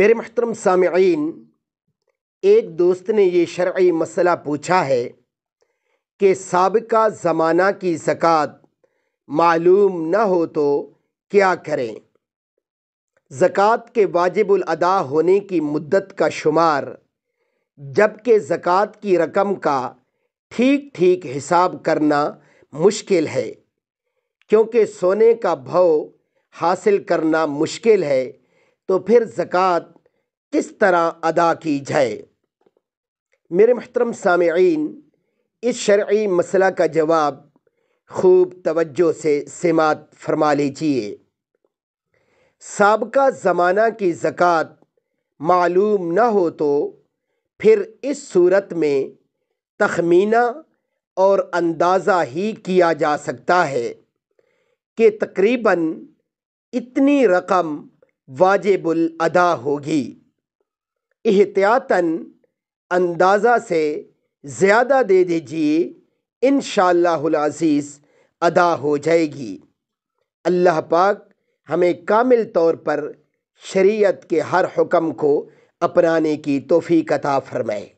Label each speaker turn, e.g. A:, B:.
A: मेरे महतरम सामीन एक दोस्त ने ये शर्य मसला पूछा है कि सबका ज़माना की ज़क़़त मालूम न हो तो क्या करें ज़क़़त के वाजिबुल होने की मदत का शुमार जबकि ज़क़़त की रकम का ठीक ठीक हिसाब करना मुश्किल है क्योंकि सोने का भव हासिल करना मुश्किल है तो फिर ज़क़़त किस तरह अदा की जाए मेरे महतरम सामीन इस शर्य मसला का जवाब खूब तवज्जो से समात फरमा लीजिए सबका ज़माना की ज़क़़त मालूम न हो तो फिर इस सूरत में तखमीना और अंदाज़ा ही किया जा सकता है कि तकरीबन इतनी रकम वाजिबुल अदा होगी एहतियातन अंदाज़ा से ज़्यादा दे दीजिए इन शज़ीज़ अदा हो जाएगी अल्लाह पाक हमें कामिल तौर पर शरीयत के हर हुक्म को अपनाने की तोफ़ी कता फरमाए